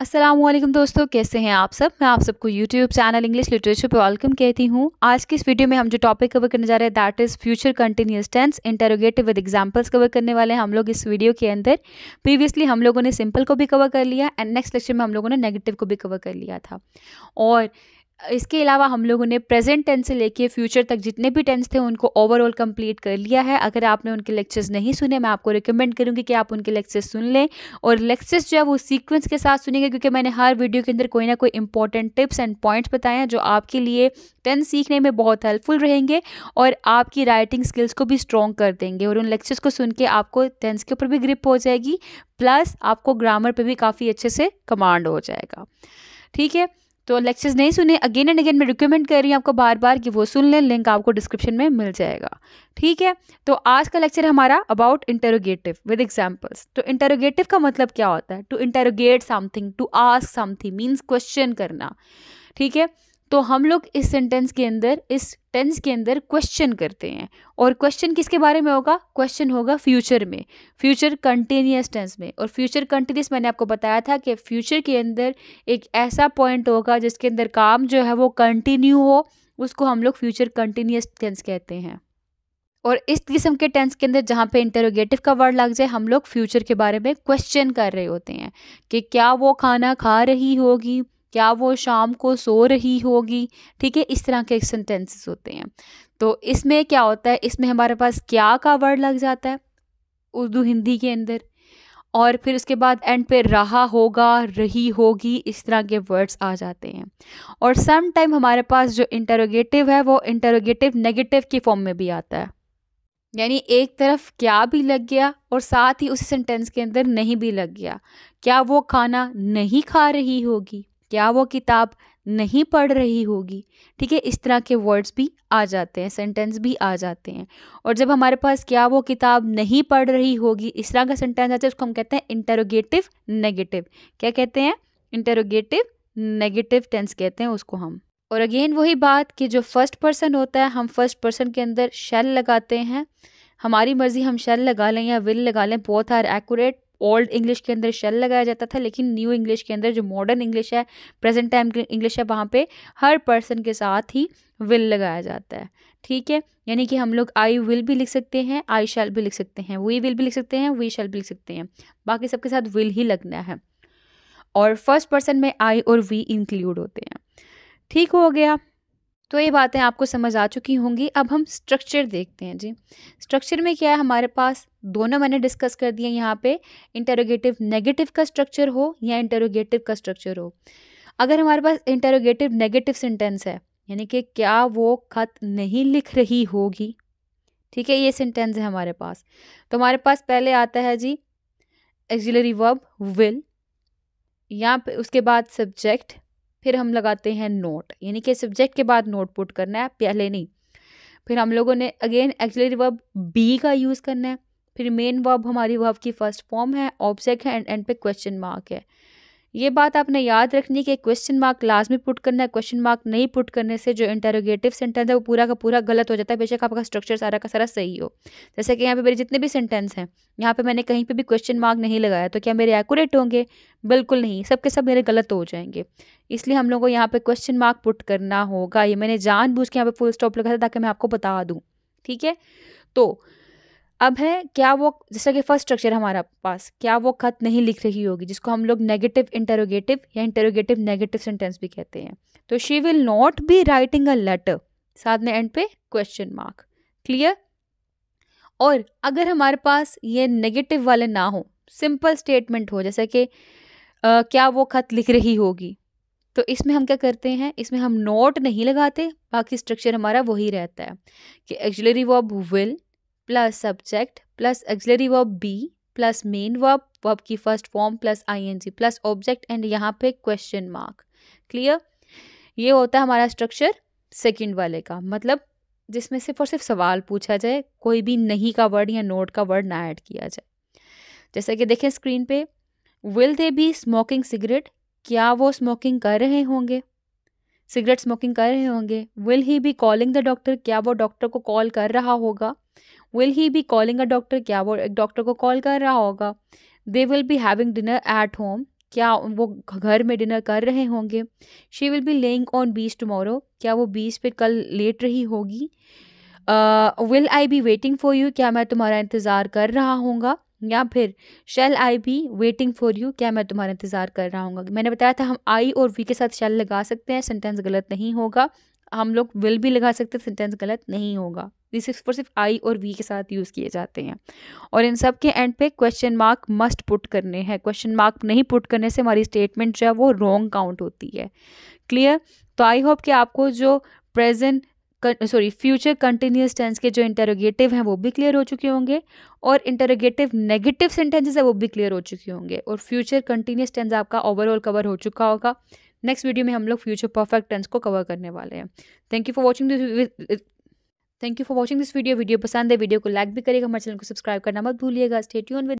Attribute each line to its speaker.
Speaker 1: असलम दोस्तों कैसे हैं आप सब मैं आप सबको YouTube चैनल इंग्लिश लिटरेचर पर वेलकम कहती हूँ आज की इस वीडियो में हम जो टॉपिक कवर करने जा रहे हैं that is future continuous tense interrogative with examples cover करने वाले हैं हम लोग इस वीडियो के अंदर प्रीवियसली हम लोगों ने सिंपल को भी कवर कर लिया एंड नेक्स्ट लेक्चर में हम लोगों ने नेगेटिव को भी कवर कर लिया था और इसके अलावा हम लोगों ने प्रेजेंट टेंस से लेके फ्यूचर तक जितने भी टेंस थे उनको ओवरऑल कंप्लीट कर लिया है अगर आपने उनके लेक्चर्स नहीं सुने मैं आपको रिकमेंड करूँगी कि आप उनके लेक्चर्स सुन लें और लेक्चर्स जो है वो सीक्वेंस के साथ सुनेंगे क्योंकि मैंने हर वीडियो के अंदर कोई ना कोई इंपॉर्टेंट टिप्स एंड पॉइंट्स बताए हैं जो आपके लिए टेंस सीखने में बहुत हेल्पफुल रहेंगे और आपकी राइटिंग स्किल्स को भी स्ट्रॉन्ग कर देंगे और उन लेक्चर्स को सुन के आपको टेंस के ऊपर भी ग्रिप हो जाएगी प्लस आपको ग्रामर पर भी काफ़ी अच्छे से कमांड हो जाएगा ठीक है तो लेक्चर्स नहीं सुने अगेन एंड अगेन मैं रिकमेंड कर रही हूँ आपको बार बार कि वो सुन लें लिंक आपको डिस्क्रिप्शन में मिल जाएगा ठीक है तो आज का लेक्चर हमारा अबाउट इंटरोगेटिव विद एग्जाम्पल्स तो इंटरोगेटिव का मतलब क्या होता है to interrogate something to ask something means question करना ठीक है तो हम लोग इस सेंटेंस के अंदर इस टेंस के अंदर क्वेश्चन करते हैं और क्वेश्चन किसके बारे में होगा क्वेश्चन होगा फ्यूचर में फ्यूचर कंटिन्यूस टेंस में और फ्यूचर कंटिन्यूस मैंने आपको बताया था कि फ्यूचर के अंदर एक ऐसा पॉइंट होगा जिसके अंदर काम जो है वो कंटिन्यू हो उसको हम लोग फ्यूचर कंटिन्यूस टेंस कहते हैं और इस किस्म के टेंस के अंदर जहाँ पे इंटरोगेटिव का वर्ड लग जाए हम लोग फ्यूचर के बारे में क्वेश्चन कर रहे होते हैं कि क्या वो खाना खा रही होगी क्या वो शाम को सो रही होगी ठीक है इस तरह के सेंटेंसेस होते हैं तो इसमें क्या होता है इसमें हमारे पास क्या का वर्ड लग जाता है उर्दू हिंदी के अंदर और फिर उसके बाद एंड पे रहा होगा रही होगी इस तरह के वर्ड्स आ जाते हैं और सम टाइम हमारे पास जो इंटरोगेटिव है वो इंटरोगेटिव नेगेटिव के फॉर्म में भी आता है यानी एक तरफ क्या भी लग गया और साथ ही उसी सेंटेंस के अंदर नहीं भी लग गया क्या वो खाना नहीं खा रही होगी क्या वो किताब नहीं पढ़ रही होगी ठीक है इस तरह के वर्ड्स भी आ जाते हैं सेंटेंस भी आ जाते हैं और जब हमारे पास क्या वो किताब नहीं पढ़ रही होगी इस तरह का सेंटेंस आता है उसको हम कहते हैं इंटरोगेटिव नेगेटिव क्या कहते हैं इंटरोगेटिव नेगेटिव टेंस कहते हैं उसको हम और अगेन वही बात कि जो फर्स्ट पर्सन होता है हम फर्स्ट पर्सन के अंदर शेल लगाते हैं हमारी मर्ज़ी हम शेल लगा लें या विल लगा लें बहुत आर एक्यूरेट ओल्ड इंग्लिश के अंदर शेल लगाया जाता था लेकिन न्यू इंग्लिश के अंदर जो मॉडर्न इंग्लिश है प्रेजेंट टाइम इंग्लिश है वहाँ पे हर पर्सन के साथ ही विल लगाया जाता है ठीक है यानी कि हम लोग आई विल भी लिख सकते हैं आई शेल भी लिख सकते हैं वी विल भी लिख सकते हैं वी शैल भी लिख सकते हैं बाकी सबके साथ विल ही लगना है और फर्स्ट पर्सन में आई और वी इंक्लूड होते हैं ठीक हो गया तो ये बातें आपको समझ आ चुकी होंगी अब हम स्ट्रक्चर देखते हैं जी स्ट्रक्चर में क्या है हमारे पास दोनों मैंने डिस्कस कर दिए यहाँ पे इंटरोगेटिव नेगेटिव का स्ट्रक्चर हो या इंटरोगेटिव का स्ट्रक्चर हो अगर हमारे पास इंटरोगेटिव नेगेटिव सेंटेंस है यानी कि क्या वो खत नहीं लिख रही होगी ठीक है ये सेंटेंस है हमारे पास तो हमारे पास पहले आता है जी एक्जिलरी वर्ब विल या उसके बाद सब्जेक्ट फिर हम लगाते हैं नोट यानी कि सब्जेक्ट के बाद नोट पुट करना है पहले नहीं फिर हम लोगों ने अगेन एक्चुअली वर्ब बी का यूज़ करना है फिर मेन वर्ब हमारी वर्ब की फर्स्ट फॉर्म है ऑब्जेक्ट है एंड एंड पे क्वेश्चन मार्क है ये बात आपने याद रखनी कि क्वेश्चन मार्क लाजमी पुट करना है क्वेश्चन मार्क नहीं पुट करने से जो इंटरोगेटिव सेंटेंस है वो पूरा का पूरा गलत हो जाता है बेशक आपका स्ट्रक्चर सारा का सारा सही हो जैसे कि यहाँ पे मेरे जितने भी सेंटेंस हैं यहाँ पे मैंने कहीं पे भी क्वेश्चन मार्क नहीं लगाया तो क्या मेरे एकूरेट होंगे बिल्कुल नहीं सबके सब मेरे गलत हो जाएंगे इसलिए हम लोग को यहाँ पर क्वेश्चन मार्क पुट करना होगा ये मैंने जान के यहाँ पर फुल स्टॉप लगा था ताकि मैं आपको बता दूँ ठीक है तो अब है क्या वो जैसा कि फर्स्ट स्ट्रक्चर हमारा पास क्या वो खत नहीं लिख रही होगी जिसको हम लोग नेगेटिव इंटरोगेटिव या इंटरोगेटिव नेगेटिव सेंटेंस भी कहते हैं तो she will not be writing a letter साथ में एंड पे क्वेश्चन मार्क क्लियर और अगर हमारे पास ये नेगेटिव वाले ना हो सिंपल स्टेटमेंट हो जैसे कि क्या वो खत लिख रही होगी तो इसमें हम क्या करते हैं इसमें हम नोट नहीं लगाते बाकी स्ट्रक्चर हमारा वही रहता है कि actually verb will plus subject plus auxiliary verb be plus main verb verb की first form plus ING plus object and यहाँ पे क्वेश्चन मार्क क्लियर ये होता है हमारा स्ट्रक्चर सेकंड वाले का मतलब जिसमें सिर्फ और सिर्फ सवाल पूछा जाए कोई भी नहीं का वर्ड या नोट का वर्ड ना ऐड किया जाए जैसा कि देखें स्क्रीन पे will they be smoking cigarette क्या वो स्मोकिंग कर रहे होंगे सिगरेट स्मोकिंग कर रहे होंगे will he be calling the doctor क्या वो डॉक्टर को कॉल कर रहा होगा will he be calling a doctor क्या वो एक डॉक्टर को कॉल कर रहा होगा they will be having dinner at home क्या वो घर में डिनर कर रहे होंगे she will be laying on beach tomorrow क्या वो बीच पे कल लेट रही होगी will I be waiting for you क्या मैं तुम्हारा इंतज़ार कर रहा होंगे या फिर shall I be waiting for you क्या मैं तुम्हारा इंतज़ार कर रहा हूँ मैंने बताया था हम आई और वी के साथ शेल लगा सकते हैं सेंटेंस गलत नहीं होगा हम लोग विल भी लगा सकते हैं सेंटेंस गलत नहीं होगा दिस सिक्स सिर्फ आई और वी के साथ यूज़ किए जाते हैं और इन सब के एंड पे क्वेश्चन मार्क मस्ट पुट करने हैं क्वेश्चन मार्क नहीं पुट करने से हमारी स्टेटमेंट जो है वो रॉन्ग काउंट होती है क्लियर तो आई होप कि आपको जो present sorry future continuous tense के जो इंटरोगेटिव हैं वो भी क्लियर हो चुके होंगे और इंटरोगेटिव नेगेटिव सेंटेंसेज है वो भी क्लियर हो चुके होंगे और फ्यूचर कंटिन्यूस टेंस आपका ओवरऑल कवर हो चुका होगा नेक्स्ट वीडियो में हम लोग फ्यूचर परफेक्ट टेंस को कवर करने वाले हैं thank you for watching this thank you for watching this video video पसंद है वीडियो को लाइक भी करेगा हमारे चैनल को सब्सक्राइब करना मत भूलिएगा स्टेट विद